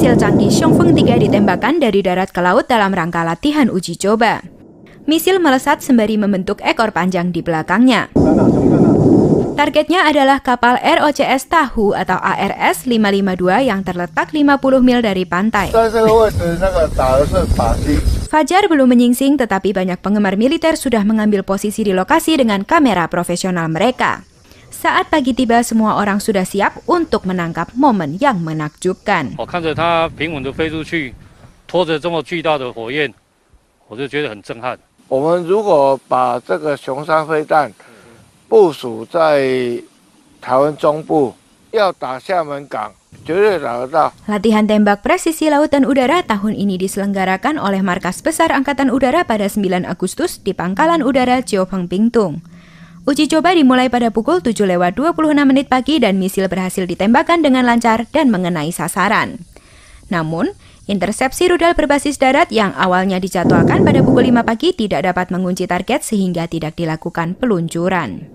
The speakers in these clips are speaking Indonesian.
misil canggih Xiongfeng 3 ditembakkan dari darat ke laut dalam rangka latihan uji coba. Misil melesat sembari membentuk ekor panjang di belakangnya. Targetnya adalah kapal ROCS Tahu atau ARS 552 yang terletak 50 mil dari pantai. Fajar belum menyingsing tetapi banyak penggemar militer sudah mengambil posisi di lokasi dengan kamera profesional mereka. Saat pagi tiba, semua orang sudah siap untuk menangkap momen yang menakjubkan. Latihan tembak presisi laut dan udara tahun ini diselenggarakan oleh Markas Besar Angkatan Udara pada 9 Agustus di Pangkalan Udara Jiopeng Bingtung. Uji coba dimulai pada pukul 7 lewat 26 menit pagi dan misil berhasil ditembakkan dengan lancar dan mengenai sasaran. Namun, intersepsi rudal berbasis darat yang awalnya dijadwalkan pada pukul 5 pagi tidak dapat mengunci target sehingga tidak dilakukan peluncuran.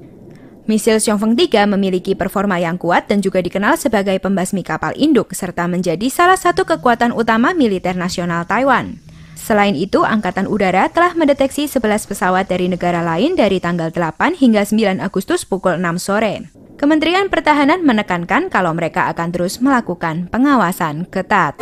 Misil Xiongfeng 3 memiliki performa yang kuat dan juga dikenal sebagai pembasmi kapal induk serta menjadi salah satu kekuatan utama militer nasional Taiwan. Selain itu, Angkatan Udara telah mendeteksi 11 pesawat dari negara lain dari tanggal 8 hingga 9 Agustus pukul 6 sore. Kementerian Pertahanan menekankan kalau mereka akan terus melakukan pengawasan ketat.